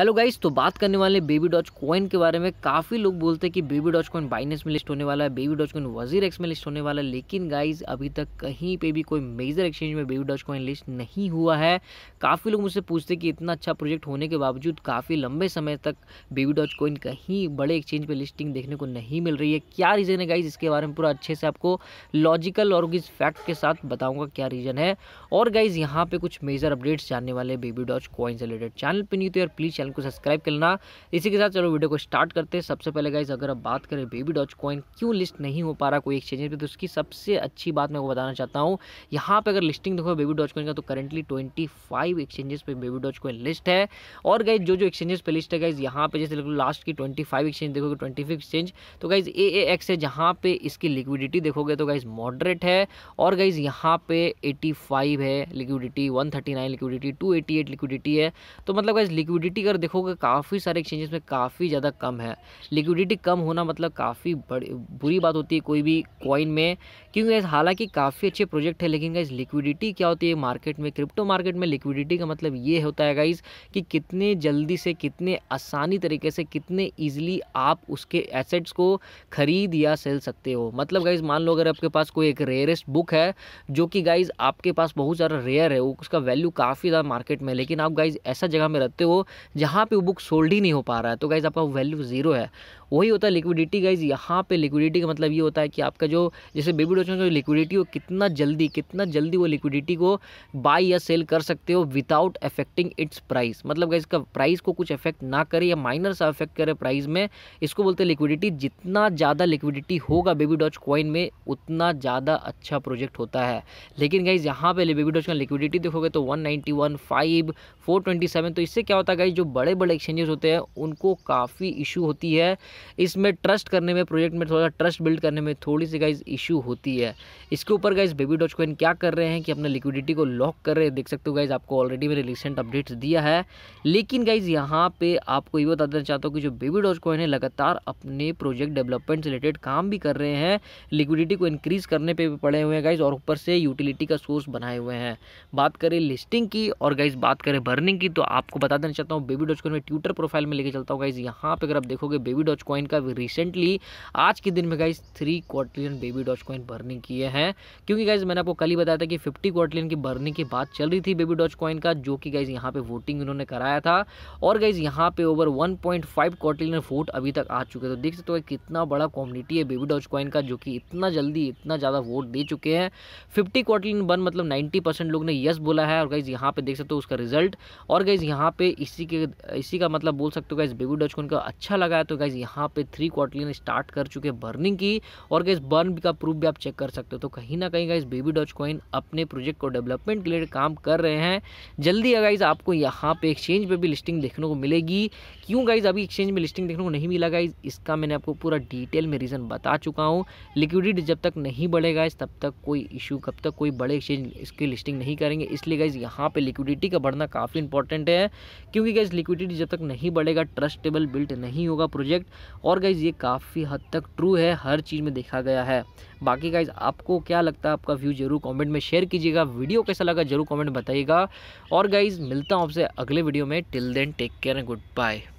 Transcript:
hello guys तो बात करने वाले बेबी डॉच कॉइन के बारे में काफ़ी लोग बोलते हैं कि बेबी डॉच कॉइन बाइनेस में लिस्ट होने वाला है baby doge coin WazirX में लिस्ट होने वाला है लेकिन गाइस अभी तक कहीं पे भी कोई मेजर एक्सचेंज में बेबी डॉच कॉइन लिस्ट नहीं हुआ है काफ़ी लोग मुझसे पूछते कि इतना अच्छा प्रोजेक्ट होने के बावजूद काफ़ी लंबे समय तक बेबी डॉच कॉइन कहीं बड़े एक्सचेंज पर लिस्टिंग देखने को नहीं मिल रही है क्या रीज़न है गाइज इसके बारे में पूरा अच्छे से आपको लॉजिकल और किस फैक्ट के साथ बताऊँगा क्या रीज़न है और गाइज़ यहाँ पर कुछ मेजर अपडेट्स जानने वाले बेबी डॉच कॉइन से रिलेटेड चैनल पर नहीं तो यार प्लीज़ चैनल को सब्सक्राइब कर लेना इसी के साथ चलो वीडियो को स्टार्ट करते हैं सबसे पहले गाइज अगर आप बात करें बेबी डॉच कॉइन क्यों लिस्ट नहीं हो पा रहा कोई एक्सचेंज पर तो उसकी सबसे अच्छी बात मैं बताना चाहता हूँ यहाँ पर अगर लिस्टिंग देखो बेबी डॉच कॉइन का तो करेंटली ट्वेंटी फाइव एक्सचेंजेस पर बेबी डॉच कॉइन लिस्ट है और गाइज जो जो एक्सचेंजेस पर लिस्ट है गाइज यहाँ पर जैसे लास्ट की ट्वेंटी फाइव एक्सचेंज देखोगे ट्वेंटी फिफ्थ एक्सचेंज तो गाइज ए ए एक्स है जहाँ पर इसकी लिक्विडिटी देखोगे तो गाइज मॉडरेट है और गाइज यहाँ पे एटी फाइव है liquidity one thirty nine liquidity two eighty eight liquidity है तो मतलब गाइज लिक्विडिटी अगर देखोगे काफ़ी सारे एक्सचेंजेस में काफ़ी ज़्यादा कम है लिक्विडिटी कम होना मतलब काफ़ी बड़ी बुरी बात होती है कोई भी कॉइन में क्योंकि हालांकि काफ़ी अच्छे प्रोजेक्ट है लेकिन गाइज लिक्विडिटी क्या होती है मार्केट में क्रिप्टो मार्केट में लिक्विडिटी का मतलब ये होता है गाइज कि कितने जल्दी से कितने आसानी तरीके से कितने ईजिली आप उसके एसेट्स को खरीद या सेल सकते हो मतलब गाइज मान लो अगर आपके पास कोई एक रेयरेस्ट बुक है जो कि गाइज आपके पास बहुत ज़्यादा रेयर है उसका वैल्यू काफ़ी ज़्यादा मार्केट में लेकिन आप गाइज ऐसा जगह में रहते हो जहाँ यहाँ पे वो बुक सोल्ड ही नहीं हो पा रहा है तो गाइज़ आपका वैल्यू ज़ीरो है वही होता है लिक्विडिटी गाइज़ यहाँ पे लिक्विडिटी का मतलब ये होता है कि आपका जो जैसे बेबी डॉच में जो लिक्विडिटी हो कितना जल्दी कितना जल्दी वो लिक्विडिटी को बाई या सेल कर सकते हो विदाउट अफेक्टिंग इट्स प्राइस मतलब गाइज का प्राइस को कुछ अफेक्ट ना करे या माइनर सा अफेक्ट करे प्राइस में इसको बोलते हैं लिक्विडिटी जितना ज़्यादा लिक्विडिटी होगा बेबी डॉच कॉइन में उतना ज़्यादा अच्छा प्रोजेक्ट होता है लेकिन गाइज यहाँ पे बेबी डॉच का लिक्विडिटी देखोगे तो one ninety one five four twenty seven तो इससे क्या होता है गाइज जो बड़े बड़े एक्सचेंजेस होते हैं उनको काफ़ी इशू होती है इसमें ट्रस्ट करने में प्रोजेक्ट में थोड़ा ट्रस्ट बिल्ड करने में थोड़ी सी गाइज इशू होती है इसके ऊपर गाइज बेबी डॉच कॉइन क्या कर रहे हैं कि अपने लिक्विडिटी को लॉक कर रहे हैं देख सकते हो गाइज आपको ऑलरेडी मैंने रिसेंट अपडेट्स दिया है लेकिन गाइज यहाँ पर आपको ये बता देना चाहता हूँ कि जो बेबी डॉच कॉइन है लगातार अपने प्रोजेक्ट डेवलपमेंट से रिलेटेड काम भी कर रहे हैं लिक्विडिटी को इंक्रीज करने पर भी पड़े हुए हैं गाइज और ऊपर से यूटिलिटी का सोर्स बनाए हुए हैं बात करें लिस्टिंग की और गाइज बात करें बर्निंग की तो आपको बता देना चाहता हूँ बेबी डॉच कॉइन में ट्विटर प्रोफाइल में लेके चलता हूँ गाइज यहाँ पे अगर आप देखोगे बेबी डॉच कॉइन का रिसेंटली आज के दिन में guys three quadrillion baby doge coin burning किए हैं क्योंकि गाइज मैंने आपको कल ही बताया था कि फिफ्टी क्वार्टलियन की बर्निंग की बात चल रही थी बेबी डॉच कॉइन का जो कि गाइज यहाँ पे वोटिंग इन्होंने कराया था और गाइज यहाँ पे over one point quadrillion vote अभी तक आ चुके तो देख सकते हो कितना बड़ा कॉम्युनिटी है बेबी डॉच कॉइन का जो कि इतना जल्दी इतना ज़्यादा वोट दे चुके हैं फिफ्टी क्वार्टलियन वन मतलब नाइन्टी लोग ने यस बोला है और गाइज यहाँ पे देख सकते हो उसका रिजल्ट और गाइज यहाँ पे इसी के इसी का मतलब बोल सकते हो गाइज बेबी डच को उनका अच्छा लगा है तो गाइज यहाँ पे थ्री क्वार्टलिन स्टार्ट कर चुके बर्निंग की और गाइज बर्न का प्रूफ भी आप चेक कर सकते हो तो कहीं ना कहीं गाइज बेबी डच कॉइन अपने प्रोजेक्ट को डेवलपमेंट के लिए काम कर रहे हैं जल्दी है गाइज आपको यहाँ पे एक्सचेंज पे भी लिस्टिंग देखने को मिलेगी क्यों गाइज अभी एक्सचेंज में लिस्टिंग देखने को नहीं मिला गाइज इसका मैंने आपको पूरा डिटेल में रीज़न बता चुका हूँ लिक्विडिटी जब तक नहीं बढ़ेगा इस तब तक कोई इशू कब तक कोई बड़े एक्सचेंज इसकी लिस्टिंग नहीं करेंगे इसलिए गाइज यहाँ पे लिक्विडिटी का बढ़ना काफ़ी इंपॉर्टेंट है क्योंकि गाइज लिक्विडिटी जब तक नहीं बढ़ेगा ट्रस्टेबल बिल्ट नहीं होगा प्रोजेक्ट और गाइज ये काफ़ी हद तक ट्रू है हर चीज़ में देखा गया है बाकी गाइज आपको क्या लगता है आपका व्यू जरूर कमेंट में शेयर कीजिएगा वीडियो कैसा लगा जरूर कमेंट बताइएगा और गाइज मिलता हूँ आपसे अगले वीडियो में till then take care and good bye